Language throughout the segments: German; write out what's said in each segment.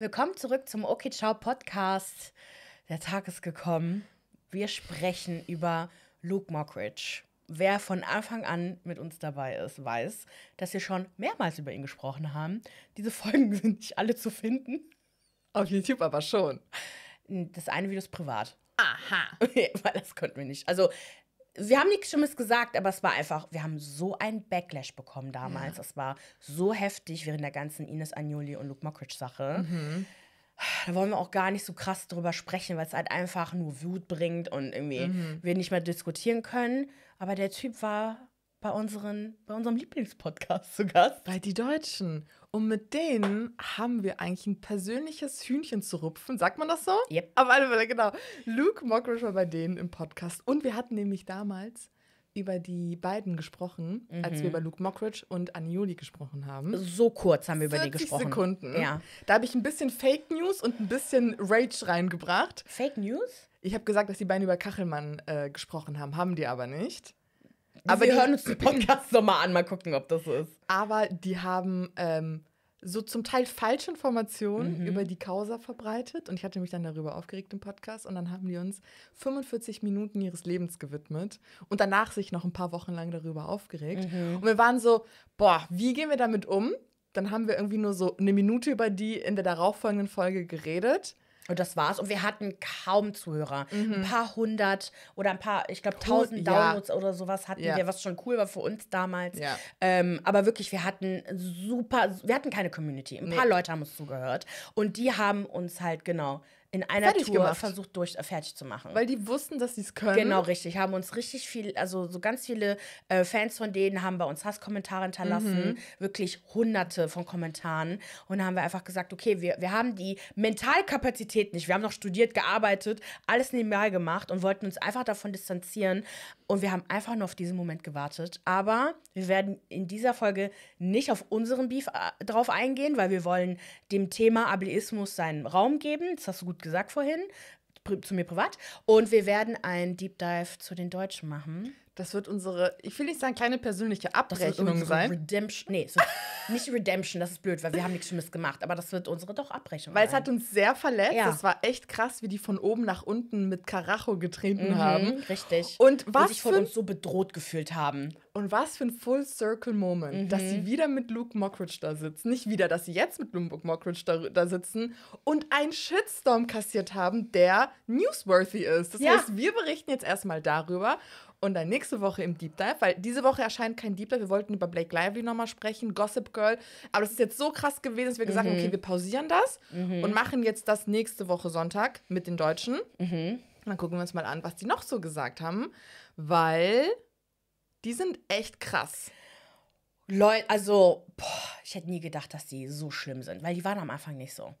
Willkommen zurück zum Okay Ciao Podcast. Der Tag ist gekommen. Wir sprechen über Luke Mockridge. Wer von Anfang an mit uns dabei ist, weiß, dass wir schon mehrmals über ihn gesprochen haben. Diese Folgen sind nicht alle zu finden. Auf YouTube aber schon. Das eine Video ist privat. Aha. Weil das konnten wir nicht. Also wir haben nichts Schlimmes gesagt, aber es war einfach, wir haben so einen Backlash bekommen damals. Ja. Es war so heftig während der ganzen Ines Agnoli und Luke Mockridge-Sache. Mhm. Da wollen wir auch gar nicht so krass drüber sprechen, weil es halt einfach nur Wut bringt und irgendwie mhm. wir nicht mehr diskutieren können. Aber der Typ war bei, unseren, bei unserem Lieblingspodcast zu Gast. Bei Die Deutschen. Und mit denen haben wir eigentlich ein persönliches Hühnchen zu rupfen. Sagt man das so? Yep. Auf alle Fälle, genau. Luke Mockridge war bei denen im Podcast. Und wir hatten nämlich damals über die beiden gesprochen, mhm. als wir mhm. über Luke Mockridge und Anjoli gesprochen haben. So kurz haben wir über die gesprochen. Sekunden. Ja. Da habe ich ein bisschen Fake News und ein bisschen Rage reingebracht. Fake News? Ich habe gesagt, dass die beiden über Kachelmann äh, gesprochen haben, haben die aber nicht. Aber wir hören uns den Podcast nochmal an, mal gucken, ob das so ist. Aber die haben ähm, so zum Teil falsche Informationen mhm. über die Causa verbreitet und ich hatte mich dann darüber aufgeregt im Podcast und dann haben die uns 45 Minuten ihres Lebens gewidmet und danach sich noch ein paar Wochen lang darüber aufgeregt. Mhm. Und wir waren so, boah, wie gehen wir damit um? Dann haben wir irgendwie nur so eine Minute über die in der darauffolgenden Folge geredet und das war's. Und wir hatten kaum Zuhörer. Mhm. Ein paar hundert oder ein paar, ich glaube, tausend ja. Downloads oder sowas hatten ja. wir, was schon cool war für uns damals. Ja. Ähm, aber wirklich, wir hatten super, wir hatten keine Community. Ein paar Leute haben uns zugehört. Und die haben uns halt, genau, in einer fertig Tour gemacht. versucht, durch, äh, fertig zu machen. Weil die wussten, dass sie es können. Genau, richtig. Haben uns richtig viel, also so ganz viele äh, Fans von denen haben bei uns Hasskommentare hinterlassen. Mhm. Wirklich hunderte von Kommentaren. Und da haben wir einfach gesagt, okay, wir, wir haben die Mentalkapazität nicht. Wir haben noch studiert, gearbeitet, alles nebenbei gemacht und wollten uns einfach davon distanzieren. Und wir haben einfach nur auf diesen Moment gewartet. Aber wir werden in dieser Folge nicht auf unseren Beef äh, drauf eingehen, weil wir wollen dem Thema Ableismus seinen Raum geben. Das hast du gut gesagt vorhin, zu mir privat. Und wir werden einen Deep Dive zu den Deutschen machen. Das wird unsere, ich will nicht sagen kleine persönliche Abrechnung sein. Redemption. Nee, so, nicht Redemption, das ist blöd, weil wir haben nichts Schlimmes gemacht, aber das wird unsere doch Abrechnung. Weil sein. es hat uns sehr verletzt. Ja. Das war echt krass, wie die von oben nach unten mit Karacho getreten mhm, haben. Richtig. Und was und sich von uns so bedroht gefühlt haben. Und was für ein Full Circle Moment, mhm. dass sie mhm. wieder mit Luke Mockridge da sitzen. Nicht wieder, dass sie jetzt mit Luke Mockridge da, da sitzen und einen Shitstorm kassiert haben, der newsworthy ist. Das ja. heißt, wir berichten jetzt erstmal darüber und dann nächste Woche im Deep Dive, weil diese Woche erscheint kein Deep Dive. Wir wollten über Blake Lively nochmal sprechen, Gossip Girl. Aber das ist jetzt so krass gewesen, dass wir gesagt haben, mhm. okay, wir pausieren das mhm. und machen jetzt das nächste Woche Sonntag mit den Deutschen. Mhm. Dann gucken wir uns mal an, was die noch so gesagt haben, weil die sind echt krass. Leute, also, boah, ich hätte nie gedacht, dass die so schlimm sind, weil die waren am Anfang nicht so.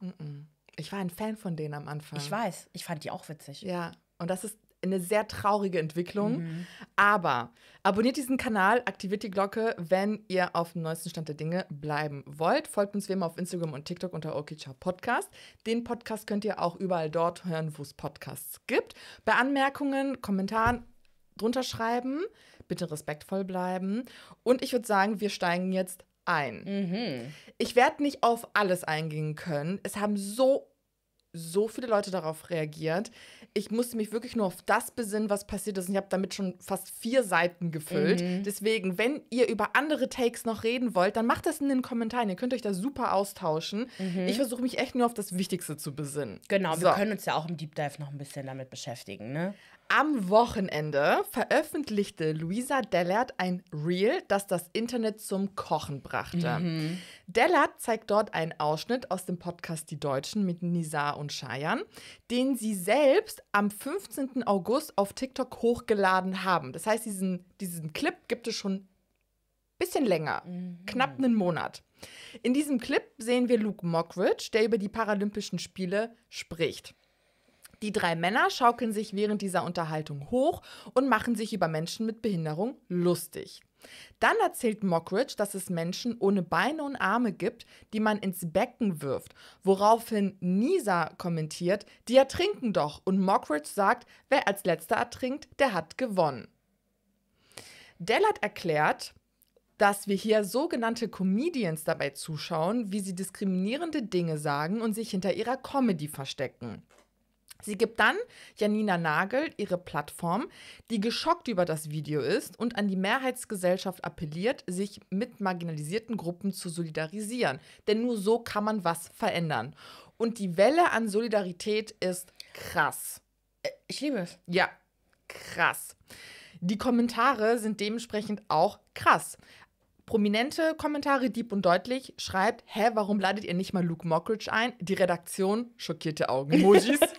Ich war ein Fan von denen am Anfang. Ich weiß, ich fand die auch witzig. Ja, und das ist eine sehr traurige Entwicklung. Mhm. Aber abonniert diesen Kanal, aktiviert die Glocke, wenn ihr auf dem neuesten Stand der Dinge bleiben wollt. Folgt uns wie immer auf Instagram und TikTok unter Okicha Podcast. Den Podcast könnt ihr auch überall dort hören, wo es Podcasts gibt. Bei Anmerkungen, Kommentaren drunter schreiben. Bitte respektvoll bleiben. Und ich würde sagen, wir steigen jetzt ein. Mhm. Ich werde nicht auf alles eingehen können. Es haben so so viele Leute darauf reagiert. Ich musste mich wirklich nur auf das besinnen, was passiert ist. Und ich habe damit schon fast vier Seiten gefüllt. Mhm. Deswegen, wenn ihr über andere Takes noch reden wollt, dann macht das in den Kommentaren. Ihr könnt euch da super austauschen. Mhm. Ich versuche mich echt nur auf das Wichtigste zu besinnen. Genau, so. wir können uns ja auch im Deep Dive noch ein bisschen damit beschäftigen, ne? Am Wochenende veröffentlichte Luisa Dellert ein Reel, das das Internet zum Kochen brachte. Mhm. Dellert zeigt dort einen Ausschnitt aus dem Podcast Die Deutschen mit Nizar und Shayan, den sie selbst am 15. August auf TikTok hochgeladen haben. Das heißt, diesen, diesen Clip gibt es schon ein bisschen länger, mhm. knapp einen Monat. In diesem Clip sehen wir Luke Mockridge, der über die Paralympischen Spiele spricht. Die drei Männer schaukeln sich während dieser Unterhaltung hoch und machen sich über Menschen mit Behinderung lustig. Dann erzählt Mockridge, dass es Menschen ohne Beine und Arme gibt, die man ins Becken wirft, woraufhin Nisa kommentiert, die ertrinken doch und Mockridge sagt, wer als letzter ertrinkt, der hat gewonnen. Dellert erklärt, dass wir hier sogenannte Comedians dabei zuschauen, wie sie diskriminierende Dinge sagen und sich hinter ihrer Comedy verstecken. Sie gibt dann Janina Nagel ihre Plattform, die geschockt über das Video ist und an die Mehrheitsgesellschaft appelliert, sich mit marginalisierten Gruppen zu solidarisieren. Denn nur so kann man was verändern. Und die Welle an Solidarität ist krass. Äh, ich liebe es. Ja, krass. Die Kommentare sind dementsprechend auch krass prominente Kommentare, deep und deutlich, schreibt, hä, warum ladet ihr nicht mal Luke Mockridge ein? Die Redaktion, schockierte Augen,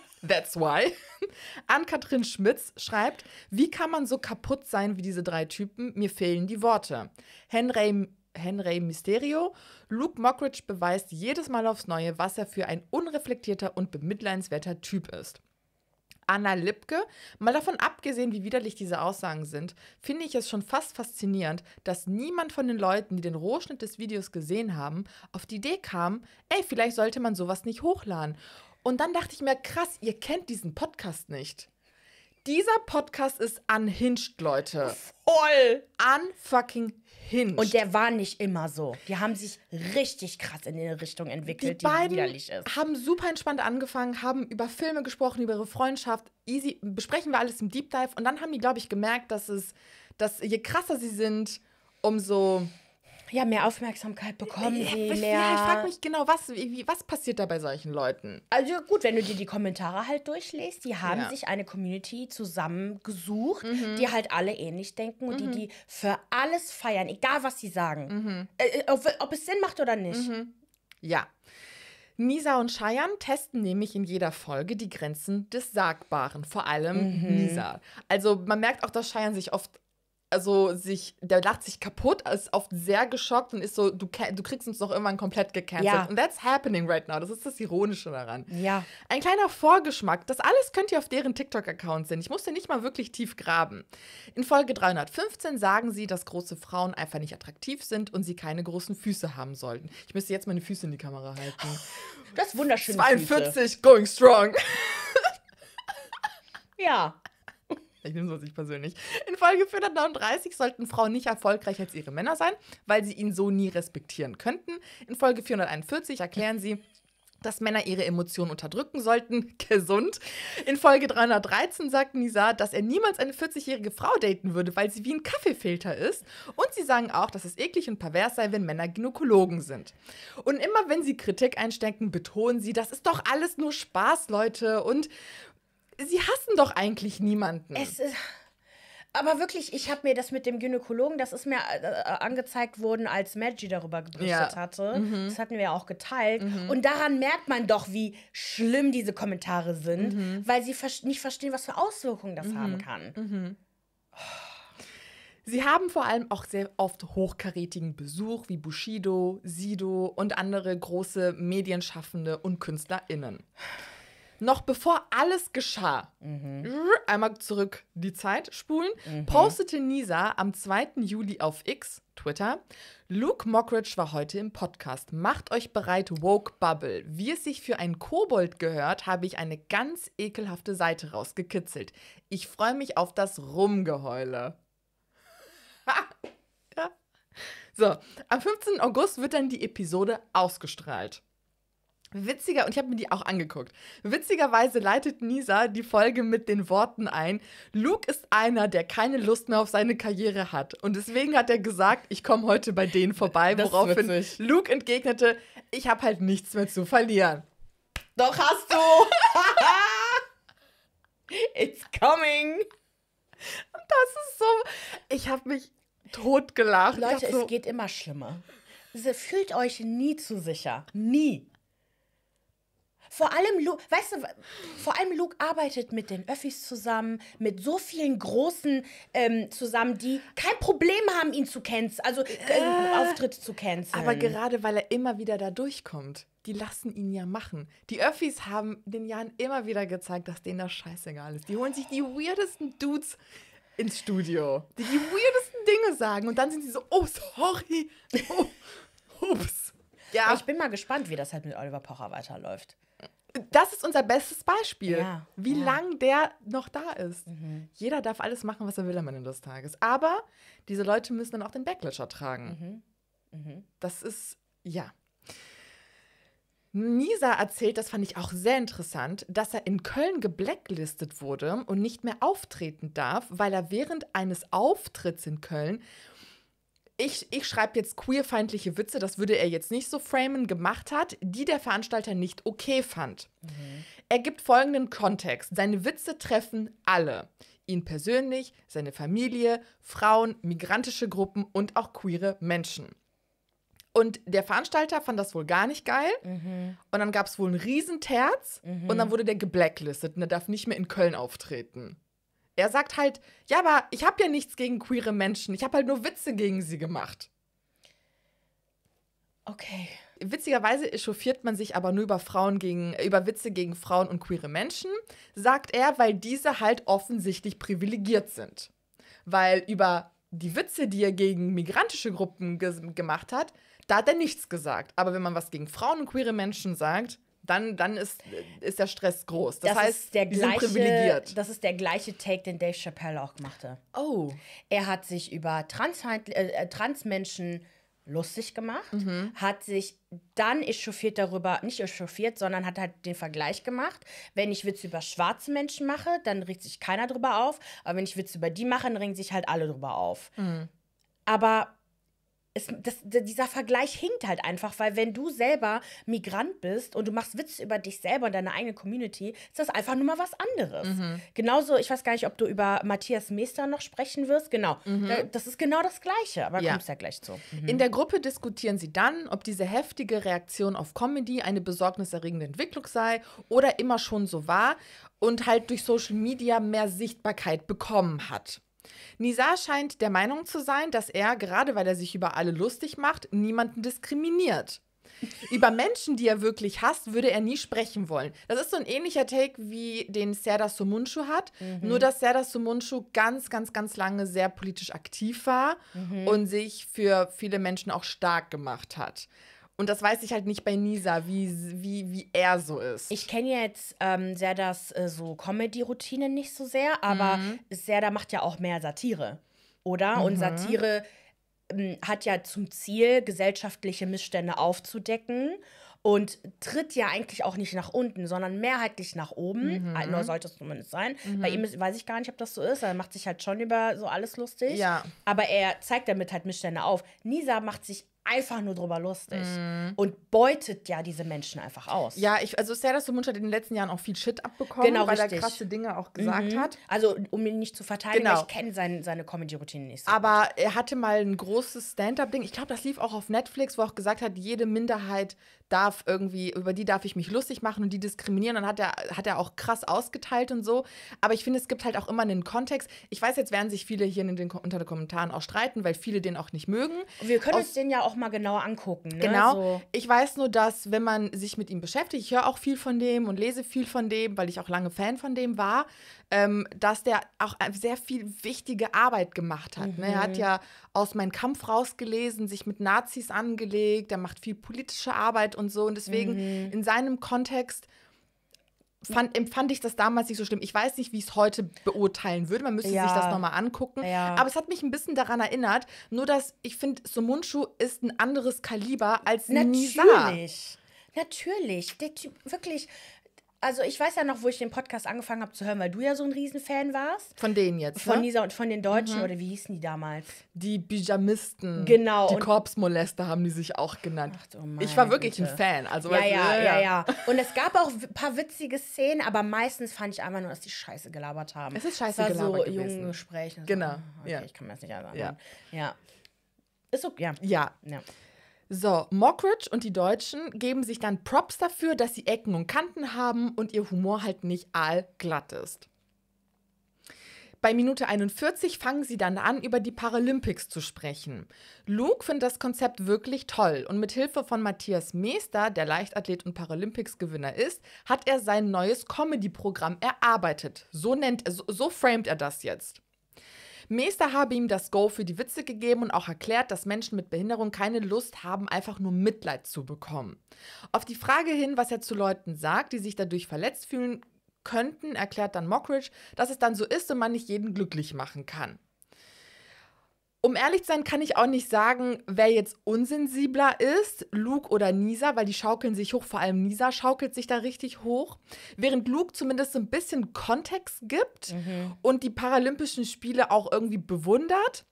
That's why. Ann-Kathrin Schmitz schreibt, wie kann man so kaputt sein wie diese drei Typen? Mir fehlen die Worte. Henry, Henry Mysterio, Luke Mockridge beweist jedes Mal aufs Neue, was er für ein unreflektierter und bemitleidenswerter Typ ist. Anna Lipke. Mal davon abgesehen, wie widerlich diese Aussagen sind, finde ich es schon fast faszinierend, dass niemand von den Leuten, die den Rohschnitt des Videos gesehen haben, auf die Idee kam, ey, vielleicht sollte man sowas nicht hochladen. Und dann dachte ich mir, krass, ihr kennt diesen Podcast nicht. Dieser Podcast ist unhinged, Leute. Voll! Unfucking hinged. Und der war nicht immer so. Die haben sich richtig krass in eine Richtung entwickelt, die, die beiden widerlich ist. haben super entspannt angefangen, haben über Filme gesprochen, über ihre Freundschaft. Easy, besprechen wir alles im Deep Dive. Und dann haben die, glaube ich, gemerkt, dass es, dass je krasser sie sind, umso ja, mehr Aufmerksamkeit bekommen äh, ja, mehr... Ja, ich frage mich genau, was, wie, was passiert da bei solchen Leuten? Also gut, wenn du dir die Kommentare halt durchlässt, die haben ja. sich eine Community zusammengesucht, mhm. die halt alle ähnlich denken und mhm. die, die für alles feiern, egal was sie sagen. Mhm. Äh, äh ob, ob, es Sinn macht oder nicht. Mhm. Ja. Nisa und Cheyenne testen nämlich in jeder Folge die Grenzen des Sagbaren, vor allem mhm. Nisa. Also man merkt auch, dass Cheyenne sich oft also sich, der lacht sich kaputt, ist oft sehr geschockt und ist so, du, du kriegst uns doch irgendwann komplett gecancelt. Ja. Und that's happening right now. Das ist das Ironische daran. Ja. Ein kleiner Vorgeschmack. Das alles könnt ihr auf deren TikTok-Account sehen. Ich musste nicht mal wirklich tief graben. In Folge 315 sagen sie, dass große Frauen einfach nicht attraktiv sind und sie keine großen Füße haben sollten. Ich müsste jetzt meine Füße in die Kamera halten. Das ist wunderschön. 42, Füße. going strong. ja. Ich nehme es nicht persönlich. In Folge 439 sollten Frauen nicht erfolgreich als ihre Männer sein, weil sie ihn so nie respektieren könnten. In Folge 441 erklären sie, dass Männer ihre Emotionen unterdrücken sollten. Gesund. In Folge 313 sagt Nisa, dass er niemals eine 40-jährige Frau daten würde, weil sie wie ein Kaffeefilter ist. Und sie sagen auch, dass es eklig und pervers sei, wenn Männer Gynäkologen sind. Und immer wenn sie Kritik einstecken, betonen sie, das ist doch alles nur Spaß, Leute. Und sie hassen doch eigentlich niemanden. Es ist. Aber wirklich, ich habe mir das mit dem Gynäkologen, das ist mir äh, äh angezeigt worden, als Maggie darüber gebürstet ja. hatte. Mhm. Das hatten wir ja auch geteilt. Mhm. Und daran merkt man doch, wie schlimm diese Kommentare sind, mhm. weil sie ver nicht verstehen, was für Auswirkungen das mhm. haben kann. Oh. Sie haben vor allem auch sehr oft hochkarätigen Besuch wie Bushido, Sido und andere große Medienschaffende und KünstlerInnen noch bevor alles geschah, mhm. einmal zurück die Zeit spulen, mhm. postete Nisa am 2. Juli auf X, Twitter, Luke Mockridge war heute im Podcast. Macht euch bereit, Woke Bubble. Wie es sich für einen Kobold gehört, habe ich eine ganz ekelhafte Seite rausgekitzelt. Ich freue mich auf das Rumgeheule. ja. So, am 15. August wird dann die Episode ausgestrahlt. Witziger, und ich habe mir die auch angeguckt. Witzigerweise leitet Nisa die Folge mit den Worten ein: Luke ist einer, der keine Lust mehr auf seine Karriere hat. Und deswegen hat er gesagt, ich komme heute bei denen vorbei, woraufhin Luke entgegnete: Ich habe halt nichts mehr zu verlieren. Doch hast du! It's coming! das ist so. Ich habe mich totgelacht. Leute, so, es geht immer schlimmer. Fühlt euch nie zu sicher. Nie. Vor allem, Luke, weißt du, vor allem Luke arbeitet mit den Öffis zusammen, mit so vielen Großen ähm, zusammen, die kein Problem haben, ihn zu canceln, also äh, äh, Auftritt zu canceln. Aber gerade, weil er immer wieder da durchkommt die lassen ihn ja machen. Die Öffis haben den Jahren immer wieder gezeigt, dass denen das scheißegal ist. Die holen sich die weirdesten Dudes ins Studio, die die weirdesten Dinge sagen und dann sind sie so, oh sorry, oh, ups. Ja. ich bin mal gespannt, wie das halt mit Oliver Pocher weiterläuft. Das ist unser bestes Beispiel, ja. wie ja. lang der noch da ist. Mhm. Jeder darf alles machen, was er will am Ende des Tages. Aber diese Leute müssen dann auch den Backlasher tragen. Mhm. Mhm. Das ist, ja. Nisa erzählt, das fand ich auch sehr interessant, dass er in Köln geblacklistet wurde und nicht mehr auftreten darf, weil er während eines Auftritts in Köln ich, ich schreibe jetzt queerfeindliche Witze, das würde er jetzt nicht so framen, gemacht hat, die der Veranstalter nicht okay fand. Mhm. Er gibt folgenden Kontext. Seine Witze treffen alle. Ihn persönlich, seine Familie, Frauen, migrantische Gruppen und auch queere Menschen. Und der Veranstalter fand das wohl gar nicht geil. Mhm. Und dann gab es wohl einen Riesenterz. Mhm. Und dann mhm. wurde der geblacklistet und er darf nicht mehr in Köln auftreten. Er sagt halt, ja, aber ich habe ja nichts gegen queere Menschen. Ich habe halt nur Witze gegen sie gemacht. Okay. Witzigerweise echauffiert man sich aber nur über Frauen gegen, über Witze gegen Frauen und queere Menschen, sagt er, weil diese halt offensichtlich privilegiert sind. Weil über die Witze, die er gegen migrantische Gruppen ge gemacht hat, da hat er nichts gesagt. Aber wenn man was gegen Frauen und queere Menschen sagt, dann, dann ist, ist der Stress groß. Das, das heißt, der gleiche, privilegiert. Das ist der gleiche Take, den Dave Chappelle auch machte. Oh. Er hat sich über Trans äh, äh, Transmenschen lustig gemacht, mhm. hat sich dann echauffiert darüber, nicht echauffiert, sondern hat halt den Vergleich gemacht. Wenn ich Witze über schwarze Menschen mache, dann regt sich keiner drüber auf. Aber wenn ich Witze über die mache, dann regen sich halt alle drüber auf. Mhm. Aber es, das, dieser Vergleich hinkt halt einfach, weil wenn du selber Migrant bist und du machst Witze über dich selber und deine eigene Community, ist das einfach nur mal was anderes. Mhm. Genauso, ich weiß gar nicht, ob du über Matthias Meester noch sprechen wirst. Genau, mhm. das ist genau das Gleiche, aber ja. kommst ja gleich zu. Mhm. In der Gruppe diskutieren sie dann, ob diese heftige Reaktion auf Comedy eine besorgniserregende Entwicklung sei oder immer schon so war und halt durch Social Media mehr Sichtbarkeit bekommen hat. Nisa scheint der Meinung zu sein, dass er, gerade weil er sich über alle lustig macht, niemanden diskriminiert. Über Menschen, die er wirklich hasst, würde er nie sprechen wollen. Das ist so ein ähnlicher Take, wie den Serda Somuncu hat. Mhm. Nur, dass Serda Somuncu ganz, ganz, ganz lange sehr politisch aktiv war mhm. und sich für viele Menschen auch stark gemacht hat. Und das weiß ich halt nicht bei Nisa, wie, wie, wie er so ist. Ich kenne jetzt ähm, Serdas äh, so Comedy-Routine nicht so sehr, aber mhm. Serda macht ja auch mehr Satire, oder? Mhm. Und Satire ähm, hat ja zum Ziel, gesellschaftliche Missstände aufzudecken und tritt ja eigentlich auch nicht nach unten, sondern mehrheitlich nach oben. Mhm. Äh, nur sollte es zumindest sein. Mhm. Bei ihm ist, weiß ich gar nicht, ob das so ist. Er macht sich halt schon über so alles lustig. Ja. Aber er zeigt damit halt Missstände auf. Nisa macht sich einfach nur drüber lustig mm. und beutet ja diese Menschen einfach aus. Ja, ich, also Sarah Munch hat in den letzten Jahren auch viel Shit abbekommen, genau, weil richtig. er krasse Dinge auch gesagt mhm. hat. Also, um ihn nicht zu verteidigen, genau. ich kenne sein, seine Comedy-Routine nicht so Aber gut. er hatte mal ein großes Stand-Up-Ding, ich glaube, das lief auch auf Netflix, wo er auch gesagt hat, jede Minderheit darf irgendwie, über die darf ich mich lustig machen und die diskriminieren. Dann hat er, hat er auch krass ausgeteilt und so. Aber ich finde, es gibt halt auch immer einen Kontext. Ich weiß, jetzt werden sich viele hier in den, unter den Kommentaren auch streiten, weil viele den auch nicht mögen. Wir können uns den ja auch mal genauer angucken. Ne? Genau. So. Ich weiß nur, dass wenn man sich mit ihm beschäftigt, ich höre auch viel von dem und lese viel von dem, weil ich auch lange Fan von dem war, ähm, dass der auch äh, sehr viel wichtige Arbeit gemacht hat. Mhm. Ne? Er hat mhm. ja aus meinem Kampf rausgelesen, sich mit Nazis angelegt, er macht viel politische Arbeit und so. Und deswegen mhm. in seinem Kontext fand, empfand ich das damals nicht so schlimm. Ich weiß nicht, wie ich es heute beurteilen würde. Man müsste ja. sich das nochmal angucken. Ja. Aber es hat mich ein bisschen daran erinnert. Nur, dass ich finde, Sumunchu ist ein anderes Kaliber als Natürlich. Nisa. Natürlich. Der wirklich, also ich weiß ja noch, wo ich den Podcast angefangen habe zu hören, weil du ja so ein Riesenfan warst. Von denen jetzt. Von ne? dieser und von den Deutschen mhm. oder wie hießen die damals? Die Pyjamisten. Genau. Die Korpsmolester haben die sich auch genannt. Ach, oh ich war wirklich Güte. ein Fan. Also, ja, ja, ja, ja, ja. Und es gab auch ein paar witzige Szenen, aber meistens fand ich einfach nur, dass die Scheiße gelabert haben. Es ist Scheiße gelabert so gewesen. Gespräch. Genau. So, okay, ja. Ich kann mir das nicht erinnern. Ja. ja. Ist okay. Ja. ja. ja. So, Mockridge und die Deutschen geben sich dann Props dafür, dass sie Ecken und Kanten haben und ihr Humor halt nicht allglatt ist. Bei Minute 41 fangen sie dann an, über die Paralympics zu sprechen. Luke findet das Konzept wirklich toll und mit Hilfe von Matthias Meester, der Leichtathlet und Paralympics-Gewinner ist, hat er sein neues Comedy-Programm erarbeitet. So nennt, so, so framet er das jetzt. Mester habe ihm das Go für die Witze gegeben und auch erklärt, dass Menschen mit Behinderung keine Lust haben, einfach nur Mitleid zu bekommen. Auf die Frage hin, was er zu Leuten sagt, die sich dadurch verletzt fühlen könnten, erklärt dann Mockridge, dass es dann so ist und man nicht jeden glücklich machen kann. Um ehrlich zu sein, kann ich auch nicht sagen, wer jetzt unsensibler ist, Luke oder Nisa, weil die schaukeln sich hoch, vor allem Nisa schaukelt sich da richtig hoch. Während Luke zumindest so ein bisschen Kontext gibt mhm. und die Paralympischen Spiele auch irgendwie bewundert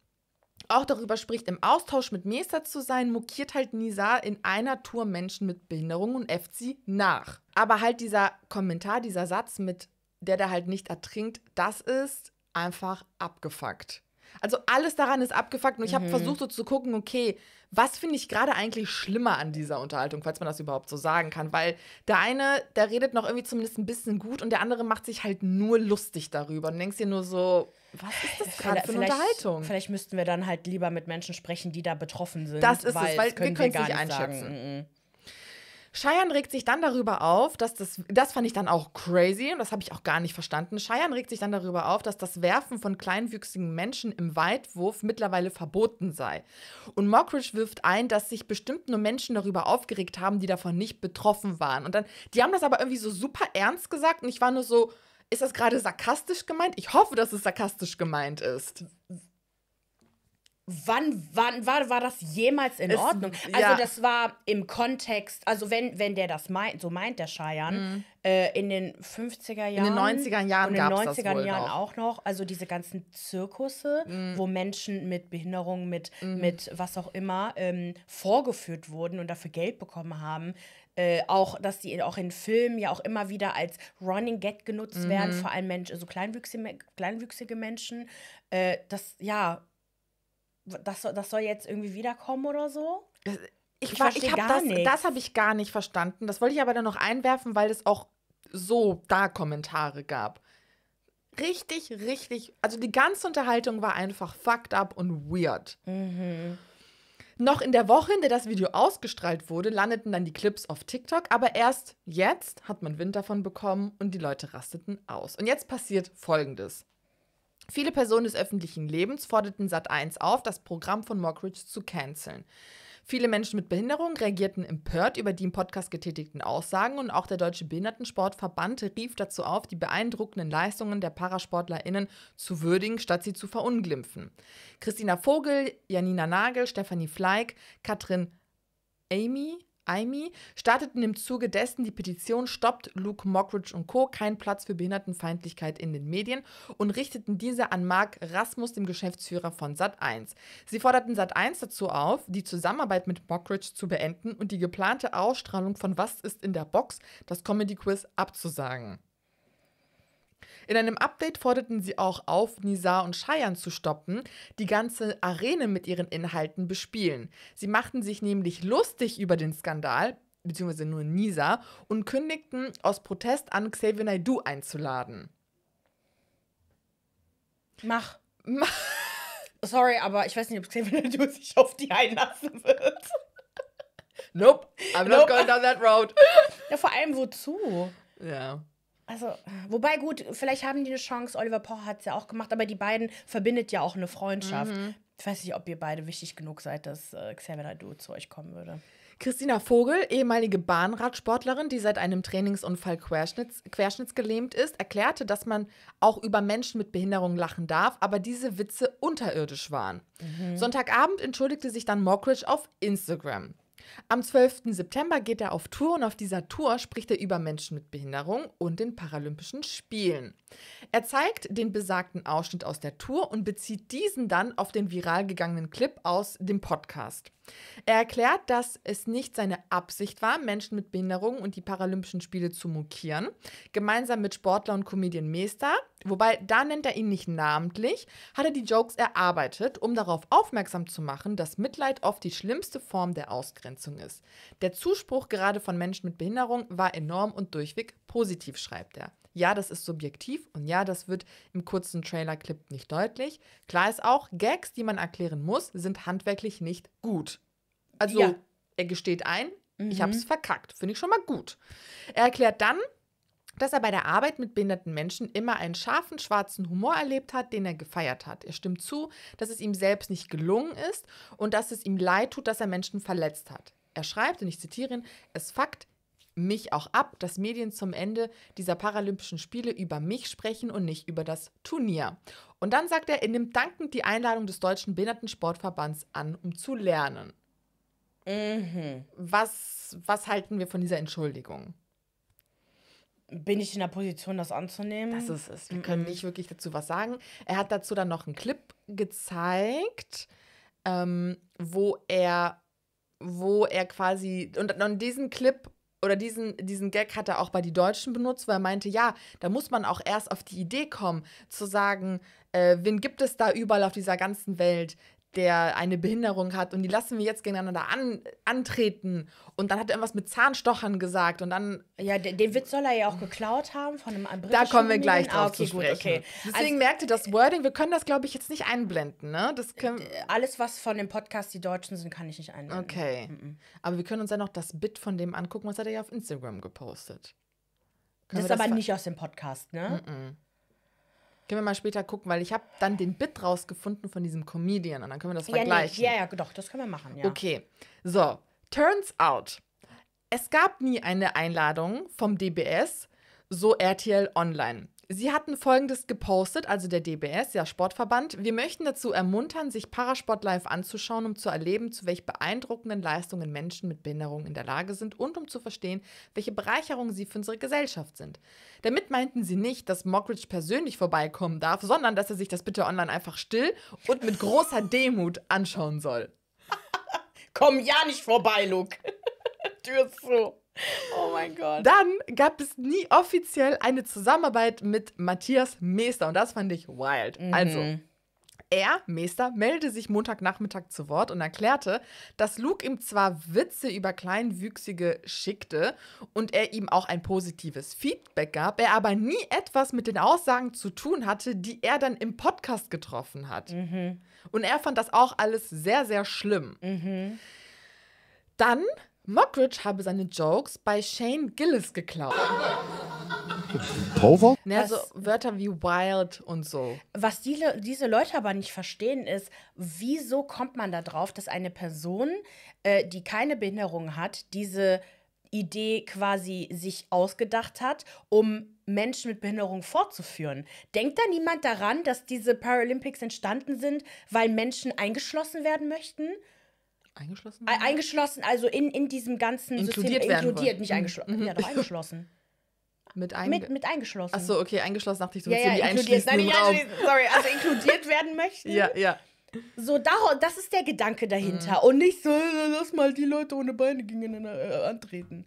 auch darüber spricht, im Austausch mit Mesa zu sein, mokiert halt Nisa in einer Tour Menschen mit Behinderung und äfft sie nach. Aber halt dieser Kommentar, dieser Satz mit der der halt nicht ertrinkt, das ist einfach abgefuckt. Also alles daran ist abgefuckt und ich habe mhm. versucht so zu gucken, okay, was finde ich gerade eigentlich schlimmer an dieser Unterhaltung, falls man das überhaupt so sagen kann, weil der eine, der redet noch irgendwie zumindest ein bisschen gut und der andere macht sich halt nur lustig darüber und denkst dir nur so, was ist das gerade für eine Unterhaltung? Vielleicht müssten wir dann halt lieber mit Menschen sprechen, die da betroffen sind. Das ist weil es, weil wir können es nicht einschätzen. Sagen. Mhm. Cheyenne regt sich dann darüber auf, dass das, das fand ich dann auch crazy und das habe ich auch gar nicht verstanden. Cheyenne regt sich dann darüber auf, dass das Werfen von kleinwüchsigen Menschen im Weitwurf mittlerweile verboten sei. Und Mockridge wirft ein, dass sich bestimmt nur Menschen darüber aufgeregt haben, die davon nicht betroffen waren. Und dann, die haben das aber irgendwie so super ernst gesagt und ich war nur so, ist das gerade sarkastisch gemeint? Ich hoffe, dass es sarkastisch gemeint ist wann, wann war, war das jemals in es, Ordnung? Also ja. das war im Kontext, also wenn, wenn der das meint, so meint der Scheiern, mhm. äh, in den 50er Jahren. In den 90er Jahren. Und in den 90er Jahren auch. auch noch. Also diese ganzen Zirkusse, mhm. wo Menschen mit Behinderung, mit, mhm. mit was auch immer, ähm, vorgeführt wurden und dafür Geld bekommen haben. Äh, auch, dass die auch in Filmen ja auch immer wieder als Running Gag genutzt werden, mhm. vor allem Menschen, so also kleinwüchsige, kleinwüchsige Menschen. Äh, das, ja, das, das soll jetzt irgendwie wiederkommen oder so? Ich, ich, war, ich hab das, das habe ich gar nicht verstanden. Das wollte ich aber dann noch einwerfen, weil es auch so da Kommentare gab. Richtig, richtig. Also die ganze Unterhaltung war einfach fucked up und weird. Mhm. Noch in der Woche, in der das Video ausgestrahlt wurde, landeten dann die Clips auf TikTok, aber erst jetzt hat man Wind davon bekommen und die Leute rasteten aus. Und jetzt passiert Folgendes. Viele Personen des öffentlichen Lebens forderten Sat1 auf, das Programm von Mockridge zu canceln. Viele Menschen mit Behinderung reagierten empört über die im Podcast getätigten Aussagen und auch der Deutsche Behindertensportverband rief dazu auf, die beeindruckenden Leistungen der ParasportlerInnen zu würdigen, statt sie zu verunglimpfen. Christina Vogel, Janina Nagel, Stefanie Fleig, Katrin Amy, Aimi starteten im Zuge dessen die Petition Stoppt Luke Mockridge und Co. kein Platz für Behindertenfeindlichkeit in den Medien und richteten diese an Mark Rasmus, dem Geschäftsführer von Sat1. Sie forderten Sat1 dazu auf, die Zusammenarbeit mit Mockridge zu beenden und die geplante Ausstrahlung von Was ist in der Box, das Comedy Quiz, abzusagen. In einem Update forderten sie auch auf, Nizar und Scheiern zu stoppen, die ganze Arene mit ihren Inhalten bespielen. Sie machten sich nämlich lustig über den Skandal, beziehungsweise nur Nisa, und kündigten aus Protest an, Xavier Naidoo einzuladen. Mach. Mach. Sorry, aber ich weiß nicht, ob Xavier Naidoo sich auf die einlassen wird. Nope, I'm nope. not going down that road. Ja, vor allem wozu? Ja. Also, wobei gut, vielleicht haben die eine Chance. Oliver Pocher hat es ja auch gemacht, aber die beiden verbindet ja auch eine Freundschaft. Mhm. Ich weiß nicht, ob ihr beide wichtig genug seid, dass äh, Xavier Nadu zu euch kommen würde. Christina Vogel, ehemalige Bahnradsportlerin, die seit einem Trainingsunfall querschnitts, querschnittsgelähmt ist, erklärte, dass man auch über Menschen mit Behinderungen lachen darf, aber diese Witze unterirdisch waren. Mhm. Sonntagabend entschuldigte sich dann Mockridge auf Instagram. Am 12. September geht er auf Tour und auf dieser Tour spricht er über Menschen mit Behinderung und den Paralympischen Spielen. Er zeigt den besagten Ausschnitt aus der Tour und bezieht diesen dann auf den viral gegangenen Clip aus dem Podcast. Er erklärt, dass es nicht seine Absicht war, Menschen mit Behinderungen und die Paralympischen Spiele zu mokieren, gemeinsam mit Sportler und Comedian Meester, wobei da nennt er ihn nicht namentlich, hat er die Jokes erarbeitet, um darauf aufmerksam zu machen, dass Mitleid oft die schlimmste Form der Ausgrenzung ist. Der Zuspruch gerade von Menschen mit Behinderung war enorm und durchweg positiv, schreibt er. Ja, das ist subjektiv und ja, das wird im kurzen Trailer-Clip nicht deutlich. Klar ist auch, Gags, die man erklären muss, sind handwerklich nicht gut. Also, ja. er gesteht ein, mhm. ich es verkackt. Finde ich schon mal gut. Er erklärt dann, dass er bei der Arbeit mit behinderten Menschen immer einen scharfen schwarzen Humor erlebt hat, den er gefeiert hat. Er stimmt zu, dass es ihm selbst nicht gelungen ist und dass es ihm leid tut, dass er Menschen verletzt hat. Er schreibt, und ich zitiere ihn, es Fakt, mich auch ab, dass Medien zum Ende dieser Paralympischen Spiele über mich sprechen und nicht über das Turnier. Und dann sagt er, er nimmt dankend die Einladung des Deutschen Behindertensportverbands an, um zu lernen. Mhm. Was, was halten wir von dieser Entschuldigung? Bin ich in der Position, das anzunehmen? Das ist es. Wir mhm. können nicht wirklich dazu was sagen. Er hat dazu dann noch einen Clip gezeigt, ähm, wo er wo er quasi und an diesen Clip oder diesen, diesen Gag hat er auch bei die Deutschen benutzt, weil er meinte, ja, da muss man auch erst auf die Idee kommen, zu sagen, äh, wen gibt es da überall auf dieser ganzen Welt, der eine Behinderung hat und die lassen wir jetzt gegeneinander an, antreten. Und dann hat er irgendwas mit Zahnstochern gesagt und dann. Ja, den, den Witz soll er ja auch geklaut haben von einem britischen Da kommen wir gleich drauf ah, okay, zu sprechen. Gut, okay. Deswegen also, merkt ihr das Wording, wir können das, glaube ich, jetzt nicht einblenden. Ne? Das äh, können, alles, was von dem Podcast die Deutschen sind, kann ich nicht einblenden. Okay. Aber wir können uns ja noch das Bit von dem angucken, was hat er ja auf Instagram gepostet. Können das ist das aber nicht aus dem Podcast, ne? Mhm. Können wir mal später gucken, weil ich habe dann den Bit rausgefunden von diesem Comedian und dann können wir das ja, vergleichen. Nee, ja, ja, doch, das können wir machen, ja. Okay, so, turns out, es gab nie eine Einladung vom DBS, so RTL Online. Sie hatten Folgendes gepostet, also der DBS, ja Sportverband. Wir möchten dazu ermuntern, sich Parasport live anzuschauen, um zu erleben, zu welch beeindruckenden Leistungen Menschen mit Behinderungen in der Lage sind und um zu verstehen, welche Bereicherungen sie für unsere Gesellschaft sind. Damit meinten sie nicht, dass Mockridge persönlich vorbeikommen darf, sondern dass er sich das bitte online einfach still und mit großer Demut anschauen soll. Komm ja nicht vorbei, Luke. Tür zu. Oh mein Gott. Dann gab es nie offiziell eine Zusammenarbeit mit Matthias Meester und das fand ich wild. Mhm. Also, er, Meester, meldete sich Montagnachmittag zu Wort und erklärte, dass Luke ihm zwar Witze über Kleinwüchsige schickte und er ihm auch ein positives Feedback gab, er aber nie etwas mit den Aussagen zu tun hatte, die er dann im Podcast getroffen hat. Mhm. Und er fand das auch alles sehr, sehr schlimm. Mhm. Dann Mockridge habe seine Jokes bei Shane Gillis geklaut. Pover? Ne, so also Wörter wie wild und so. Was die, diese Leute aber nicht verstehen ist, wieso kommt man da drauf, dass eine Person, äh, die keine Behinderung hat, diese Idee quasi sich ausgedacht hat, um Menschen mit Behinderung fortzuführen. Denkt da niemand daran, dass diese Paralympics entstanden sind, weil Menschen eingeschlossen werden möchten? Eingeschlossen? Werden? Eingeschlossen, also in, in diesem ganzen inkludiert System inkludiert, wollen. nicht eingeschlossen. Mhm. Ja, doch eingeschlossen. Mit, einge mit, mit eingeschlossen. Achso, okay, eingeschlossen dachte ich, du willst ja, ja, die einschließen Nein, im Raum. sorry, also inkludiert werden möchten. Ja, ja. So, das ist der Gedanke dahinter. Mhm. Und nicht so, lass mal die Leute ohne Beine gegeneinander äh, antreten.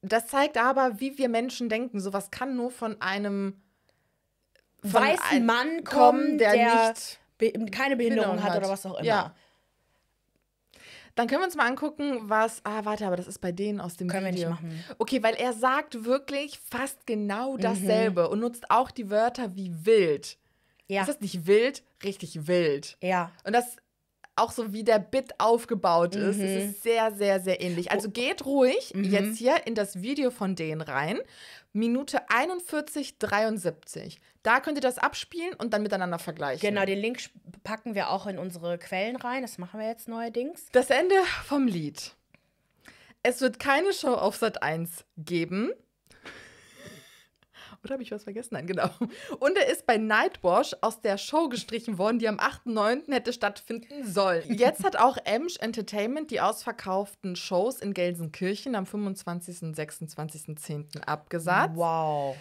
Das zeigt aber, wie wir Menschen denken. Sowas kann nur von einem von weißen ein Mann kommen, der, der nicht be keine Behinderung hat, hat, oder was auch immer. Ja. Dann können wir uns mal angucken, was. Ah, warte, aber das ist bei denen aus dem können Video. Können wir nicht machen. Okay, weil er sagt wirklich fast genau mhm. dasselbe mhm. und nutzt auch die Wörter wie wild. Ja. Ist das nicht wild? Richtig wild. Ja. Und das auch so wie der Bit aufgebaut ist, mhm. es ist sehr, sehr, sehr ähnlich. Also oh. geht ruhig mhm. jetzt hier in das Video von denen rein. Minute 41,73. Da könnt ihr das abspielen und dann miteinander vergleichen. Genau, den Link packen wir auch in unsere Quellen rein. Das machen wir jetzt neuerdings. Das Ende vom Lied. Es wird keine Show auf Sat 1 geben. Oder habe ich was vergessen? Nein, genau. Und er ist bei Nightwash aus der Show gestrichen worden, die am 8.9. hätte stattfinden sollen. Jetzt hat auch Emsch Entertainment die ausverkauften Shows in Gelsenkirchen am 25. und 26.10. abgesagt. Wow.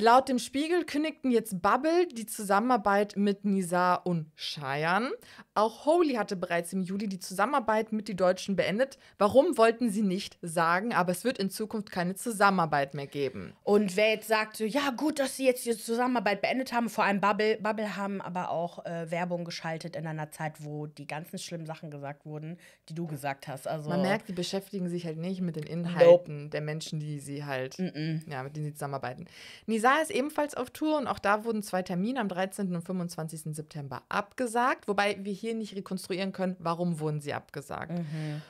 Laut dem Spiegel kündigten jetzt Bubble die Zusammenarbeit mit Nizar und Cheyenne. Auch Holy hatte bereits im Juli die Zusammenarbeit mit den Deutschen beendet. Warum wollten sie nicht sagen, aber es wird in Zukunft keine Zusammenarbeit mehr geben. Und wer jetzt sagt, ja gut, dass sie jetzt die Zusammenarbeit beendet haben, vor allem Bubble. Bubble haben aber auch äh, Werbung geschaltet in einer Zeit, wo die ganzen schlimmen Sachen gesagt wurden, die du gesagt hast. Also Man merkt, die beschäftigen sich halt nicht mit den Inhalten nope. der Menschen, die sie halt, mm -mm. ja, mit denen sie zusammenarbeiten. Nizar Bizarre ist ebenfalls auf Tour und auch da wurden zwei Termine am 13. und 25. September abgesagt, wobei wir hier nicht rekonstruieren können, warum wurden sie abgesagt. Mhm.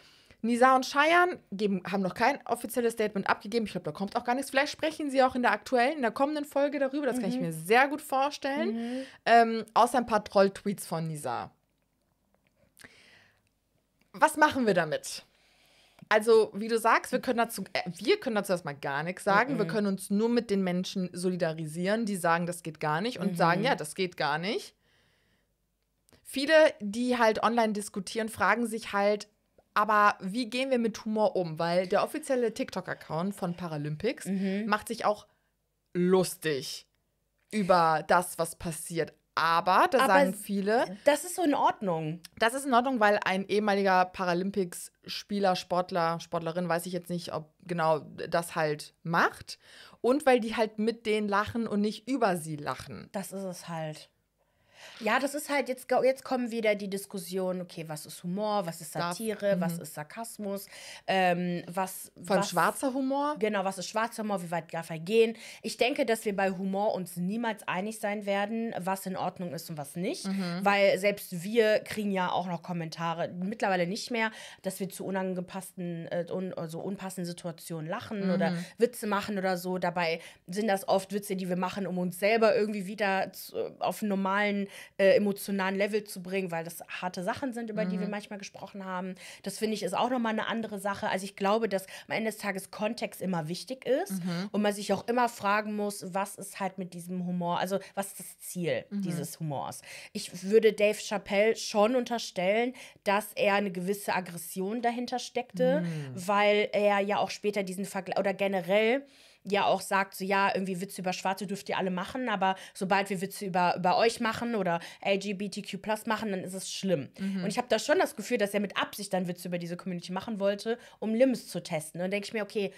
Nisa und Cheyenne geben, haben noch kein offizielles Statement abgegeben. Ich glaube, da kommt auch gar nichts. Vielleicht sprechen sie auch in der aktuellen, in der kommenden Folge darüber. Das mhm. kann ich mhm. mir sehr gut vorstellen. Mhm. Ähm, außer ein paar Troll-Tweets von Nisa. Was machen wir damit? Also, wie du sagst, wir können dazu, äh, wir können dazu erstmal gar nichts sagen. Mhm. Wir können uns nur mit den Menschen solidarisieren, die sagen, das geht gar nicht und mhm. sagen, ja, das geht gar nicht. Viele, die halt online diskutieren, fragen sich halt, aber wie gehen wir mit Humor um? Weil der offizielle TikTok-Account von Paralympics mhm. macht sich auch lustig über das, was passiert. Aber, da aber sagen viele. Das ist so in Ordnung. Das ist in Ordnung, weil ein ehemaliger Paralympics-Spieler, Sportler, Sportlerin, weiß ich jetzt nicht, ob genau das halt macht. Und weil die halt mit denen lachen und nicht über sie lachen. Das ist es halt. Ja, das ist halt, jetzt, jetzt kommen wieder die Diskussionen, okay, was ist Humor, was ist Satire, mhm. was ist Sarkasmus, ähm, was... Von was, schwarzer Humor? Genau, was ist schwarzer Humor, wie weit darf er gehen? Ich denke, dass wir bei Humor uns niemals einig sein werden, was in Ordnung ist und was nicht, mhm. weil selbst wir kriegen ja auch noch Kommentare, mittlerweile nicht mehr, dass wir zu unangepassten, äh, un, also unpassenden Situationen lachen mhm. oder Witze machen oder so. Dabei sind das oft Witze, die wir machen, um uns selber irgendwie wieder zu, auf normalen äh, emotionalen Level zu bringen, weil das harte Sachen sind, über mhm. die wir mhm. manchmal gesprochen haben. Das finde ich ist auch nochmal eine andere Sache. Also ich glaube, dass am Ende des Tages Kontext immer wichtig ist mhm. und man sich auch immer fragen muss, was ist halt mit diesem Humor, also was ist das Ziel mhm. dieses Humors? Ich würde Dave Chappelle schon unterstellen, dass er eine gewisse Aggression dahinter steckte, mhm. weil er ja auch später diesen Vergleich oder generell ja auch sagt, so ja, irgendwie Witze über Schwarze dürft ihr alle machen, aber sobald wir Witze über, über euch machen oder LGBTQ plus machen, dann ist es schlimm. Mhm. Und ich habe da schon das Gefühl, dass er mit Absicht dann Witze über diese Community machen wollte, um Limbs zu testen. Und denke ich mir, okay,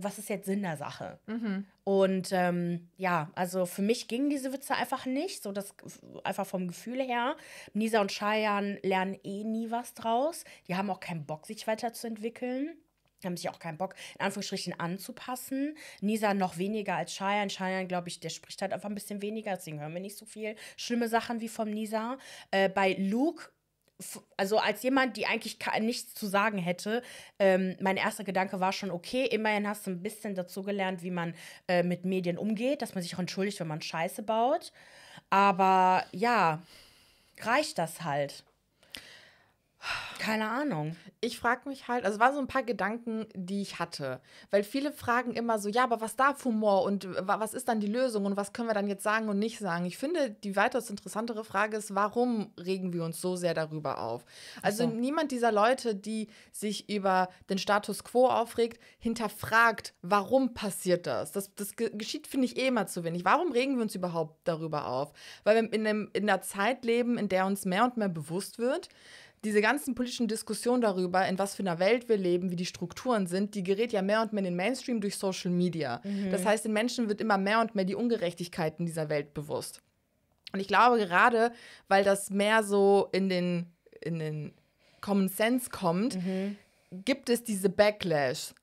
was ist jetzt Sinn der Sache? Mhm. Und ähm, ja, also für mich gingen diese Witze einfach nicht, so das einfach vom Gefühl her. Nisa und Cheyenne lernen eh nie was draus. Die haben auch keinen Bock, sich weiterzuentwickeln haben sich auch keinen Bock, in Anführungsstrichen anzupassen. Nisa noch weniger als Cheyenne. Cheyenne, glaube ich, der spricht halt einfach ein bisschen weniger, deswegen hören wir nicht so viel schlimme Sachen wie vom Nisa. Äh, bei Luke also als jemand, die eigentlich nichts zu sagen hätte, ähm, mein erster Gedanke war schon, okay, immerhin hast du ein bisschen dazugelernt, wie man äh, mit Medien umgeht, dass man sich auch entschuldigt, wenn man Scheiße baut. Aber ja, reicht das halt. Keine Ahnung. Ich frage mich halt, also waren so ein paar Gedanken, die ich hatte. Weil viele fragen immer so, ja, aber was darf Humor und was ist dann die Lösung und was können wir dann jetzt sagen und nicht sagen? Ich finde, die weitaus interessantere Frage ist, warum regen wir uns so sehr darüber auf? Also so. niemand dieser Leute, die sich über den Status quo aufregt, hinterfragt, warum passiert das? Das, das geschieht, finde ich, eh immer zu wenig. Warum regen wir uns überhaupt darüber auf? Weil wir in, einem, in einer Zeit leben, in der uns mehr und mehr bewusst wird, diese ganzen politischen Diskussionen darüber, in was für einer Welt wir leben, wie die Strukturen sind, die gerät ja mehr und mehr in den Mainstream durch Social Media. Mhm. Das heißt, den Menschen wird immer mehr und mehr die Ungerechtigkeiten dieser Welt bewusst. Und ich glaube gerade, weil das mehr so in den, in den Common Sense kommt, mhm. gibt es diese Backlash.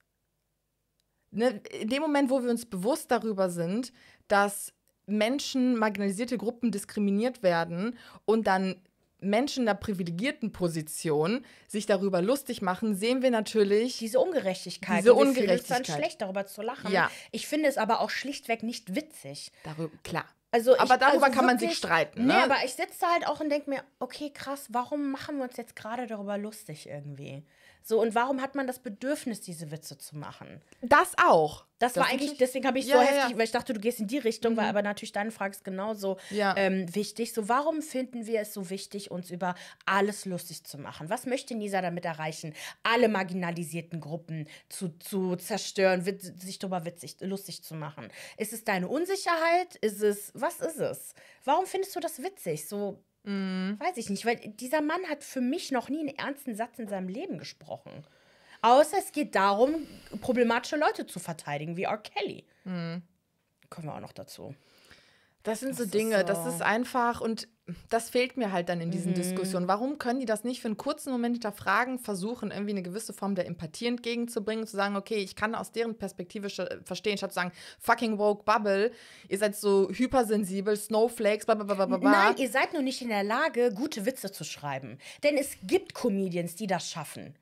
Ne? in dem Moment, wo wir uns bewusst darüber sind, dass Menschen, marginalisierte Gruppen diskriminiert werden und dann Menschen in einer privilegierten Position sich darüber lustig machen, sehen wir natürlich diese Ungerechtigkeit. Diese Ungerechtigkeit. Es dann schlecht darüber zu lachen. Ja. Ich finde es aber auch schlichtweg nicht witzig. Darüber, klar. Also aber ich, darüber also kann wirklich, man sich streiten. Ne? Nee, aber ich sitze halt auch und denke mir, okay, krass, warum machen wir uns jetzt gerade darüber lustig irgendwie? So, und warum hat man das Bedürfnis, diese Witze zu machen? Das auch. Das, das war eigentlich, deswegen habe ich ja, so heftig, ja. weil ich dachte, du gehst in die Richtung, mhm. weil aber natürlich deine Frage ist genauso ja. ähm, wichtig. So, warum finden wir es so wichtig, uns über alles lustig zu machen? Was möchte Nisa damit erreichen? Alle marginalisierten Gruppen zu, zu zerstören, witz, sich darüber witzig, lustig zu machen. Ist es deine Unsicherheit? Ist es, was ist es? Warum findest du das witzig? So, Mhm. Weiß ich nicht, weil dieser Mann hat für mich noch nie einen ernsten Satz in seinem Leben gesprochen. Außer es geht darum, problematische Leute zu verteidigen, wie R. Kelly. Mhm. Kommen wir auch noch dazu. Das sind das so Dinge, so das ist einfach und das fehlt mir halt dann in diesen mhm. Diskussionen. Warum können die das nicht für einen kurzen Moment hinterfragen, versuchen, irgendwie eine gewisse Form der Empathie entgegenzubringen, zu sagen, okay, ich kann aus deren Perspektive äh, verstehen, statt zu sagen, fucking woke bubble, ihr seid so hypersensibel, Snowflakes, bla bla bla bla. Nein, ihr seid nur nicht in der Lage, gute Witze zu schreiben. Denn es gibt Comedians, die das schaffen.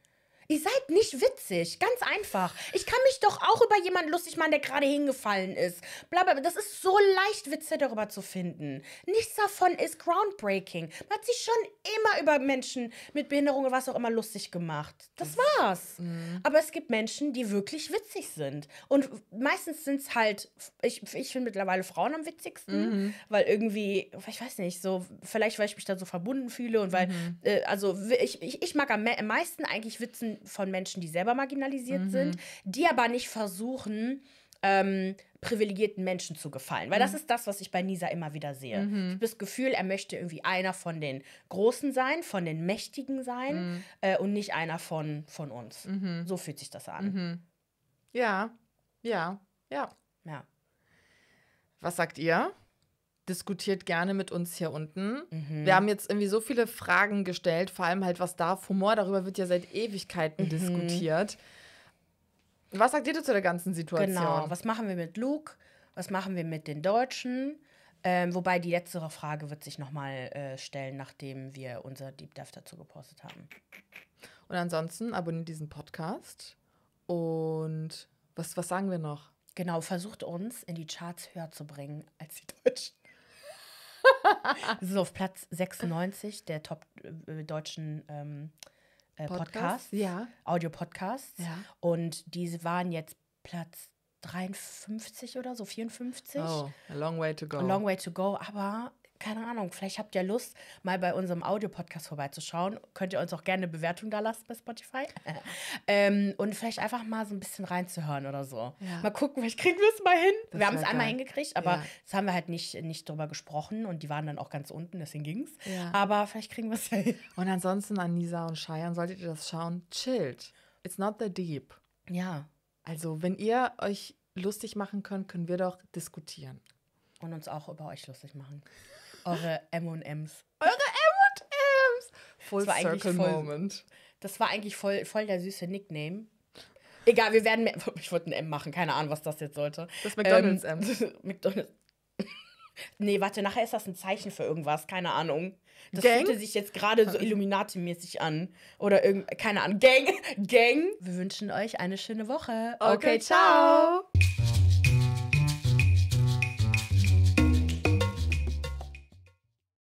Ihr seid nicht witzig, ganz einfach. Ich kann mich doch auch über jemanden lustig machen, der gerade hingefallen ist. Blablabla. Das ist so leicht, Witze darüber zu finden. Nichts davon ist groundbreaking. Man hat sich schon immer über Menschen mit Behinderung oder was auch immer lustig gemacht. Das war's. Mhm. Aber es gibt Menschen, die wirklich witzig sind. Und meistens sind es halt, ich, ich finde mittlerweile Frauen am witzigsten, mhm. weil irgendwie, ich weiß nicht, so, vielleicht weil ich mich da so verbunden fühle und weil, mhm. äh, also ich, ich, ich mag am meisten eigentlich Witzen von Menschen, die selber marginalisiert mhm. sind, die aber nicht versuchen, ähm, privilegierten Menschen zu gefallen. Weil mhm. das ist das, was ich bei Nisa immer wieder sehe. Mhm. Ich habe das Gefühl, er möchte irgendwie einer von den Großen sein, von den Mächtigen sein mhm. äh, und nicht einer von, von uns. Mhm. So fühlt sich das an. Ja, mhm. ja, ja. Ja. Was sagt ihr? diskutiert gerne mit uns hier unten. Mhm. Wir haben jetzt irgendwie so viele Fragen gestellt, vor allem halt, was darf Humor? Darüber wird ja seit Ewigkeiten mhm. diskutiert. Was sagt ihr zu der ganzen Situation? Genau, was machen wir mit Luke? Was machen wir mit den Deutschen? Ähm, wobei die letztere Frage wird sich nochmal äh, stellen, nachdem wir unser Deep Dive dazu gepostet haben. Und ansonsten abonniert diesen Podcast. Und was, was sagen wir noch? Genau, versucht uns in die Charts höher zu bringen als die Deutschen. Es ist auf Platz 96 der top äh, deutschen ähm, äh, Podcast, Podcasts, ja. Audio-Podcasts. Ja. Und diese waren jetzt Platz 53 oder so, 54. Oh, a long way to go. A long way to go, aber keine Ahnung, vielleicht habt ihr Lust, mal bei unserem Audiopodcast vorbeizuschauen. Könnt ihr uns auch gerne eine Bewertung da lassen bei Spotify. ähm, und vielleicht einfach mal so ein bisschen reinzuhören oder so. Ja. Mal gucken, vielleicht kriegen wir es mal hin. Das wir haben es einmal hingekriegt, aber ja. das haben wir halt nicht, nicht drüber gesprochen und die waren dann auch ganz unten, deswegen ging es. Ja. Aber vielleicht kriegen wir es hin. Und ansonsten an Nisa und Cheyenne, solltet ihr das schauen, chillt. It's not the deep. Ja. Also, wenn ihr euch lustig machen könnt, können wir doch diskutieren. Und uns auch über euch lustig machen. Eure M&M's. Eure M&M's! Full das Circle voll, Moment. Das war eigentlich voll, voll der süße Nickname. Egal, wir werden mehr, Ich wollte ein M machen, keine Ahnung, was das jetzt sollte. Das McDonalds ähm, M. McDonalds. nee, warte, nachher ist das ein Zeichen für irgendwas, keine Ahnung. Das Gang? fühlte sich jetzt gerade so Illuminati-mäßig an. Oder irgend, keine Ahnung. Gang, Gang. Wir wünschen euch eine schöne Woche. Okay, okay ciao.